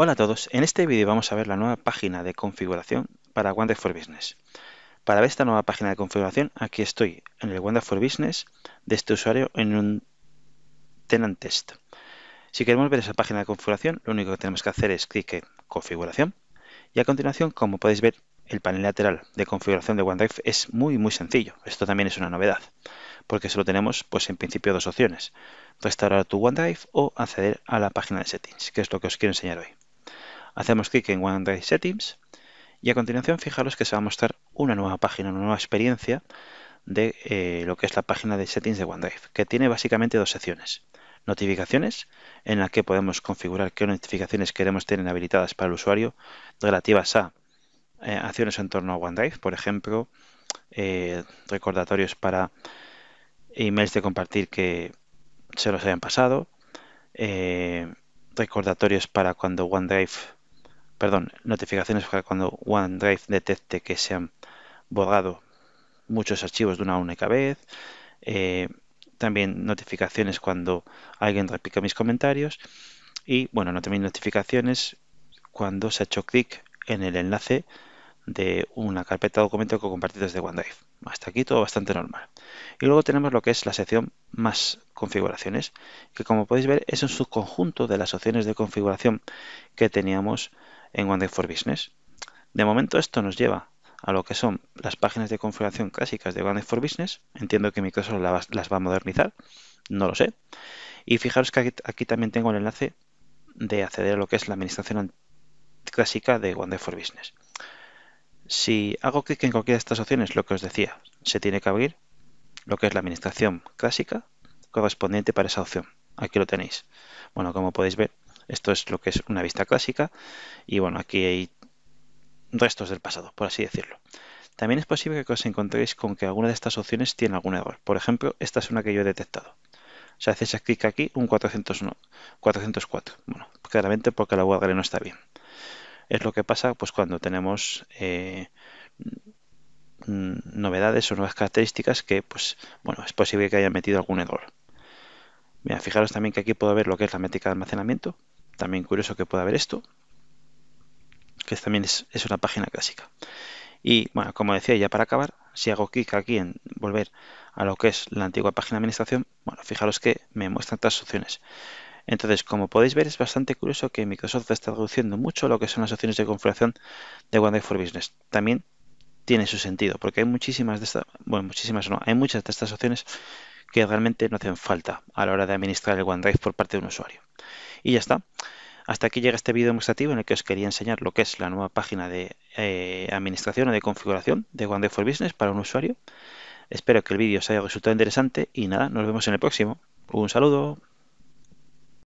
Hola a todos, en este vídeo vamos a ver la nueva página de configuración para for Business. Para ver esta nueva página de configuración, aquí estoy en el for Business de este usuario en un tenant test. Si queremos ver esa página de configuración, lo único que tenemos que hacer es clic en configuración y a continuación, como podéis ver, el panel lateral de configuración de OneDrive es muy muy sencillo. Esto también es una novedad, porque solo tenemos pues en principio dos opciones, restaurar tu OneDrive o acceder a la página de settings, que es lo que os quiero enseñar hoy. Hacemos clic en OneDrive Settings y a continuación fijaros que se va a mostrar una nueva página, una nueva experiencia de eh, lo que es la página de settings de OneDrive, que tiene básicamente dos secciones. Notificaciones, en la que podemos configurar qué notificaciones queremos tener habilitadas para el usuario relativas a eh, acciones en torno a OneDrive, por ejemplo, eh, recordatorios para emails de compartir que se los hayan pasado, recordatorios para cuando OneDrive perdón, notificaciones para cuando OneDrive detecte que se han borrado muchos archivos de una única vez. Eh, también notificaciones cuando alguien replica mis comentarios. Y bueno, no también notificaciones cuando se ha hecho clic en el enlace de una carpeta de documento que desde OneDrive. Hasta aquí todo bastante normal. Y luego tenemos lo que es la sección más configuraciones, que como podéis ver es un subconjunto de las opciones de configuración que teníamos en OneDrive for Business. De momento esto nos lleva a lo que son las páginas de configuración clásicas de OneDrive for Business. Entiendo que Microsoft las va a modernizar, no lo sé. Y fijaros que aquí, también tengo el enlace de acceder a lo que es la administración clásica de OneDrive for Business. Si hago clic en cualquiera de estas opciones, lo que os decía, se tiene que abrir lo que es la administración clásica correspondiente para esa opción. Aquí lo tenéis. Bueno, como podéis ver, esto es lo que es una vista clásica y bueno, aquí hay restos del pasado, por así decirlo. También es posible que os encontréis con que alguna de estas opciones tiene algún error. Por ejemplo, esta es una que yo he detectado. O sea, hacéis clic aquí, un 404. Bueno, claramente porque la URL no está bien. Es lo que pasa pues cuando tenemos eh, mm, novedades o nuevas características que, pues, bueno, es posible que haya metido algún error. Mira, fijaros también que aquí puedo ver lo que es la métrica de almacenamiento, también curioso que pueda haber esto, que también es, una página clásica. Y bueno, como decía, ya para acabar, si hago clic aquí en volver a lo que es la antigua página de administración, bueno, fijaros que me muestran tres opciones. Entonces, como podéis ver, es bastante curioso que Microsoft está reduciendo mucho lo que son las opciones de configuración de OneDrive for Business. También tiene su sentido, porque hay muchísimas de estas, bueno, muchísimas no, hay muchas de estas opciones que realmente no hacen falta a la hora de administrar el OneDrive por parte de un usuario. Y ya está. Hasta aquí llega este vídeo demostrativo en el que os quería enseñar lo que es la nueva página de eh, administración o de configuración de OneDev for Business para un usuario. Espero que el vídeo os haya resultado interesante y nada, nos vemos en el próximo. Un saludo.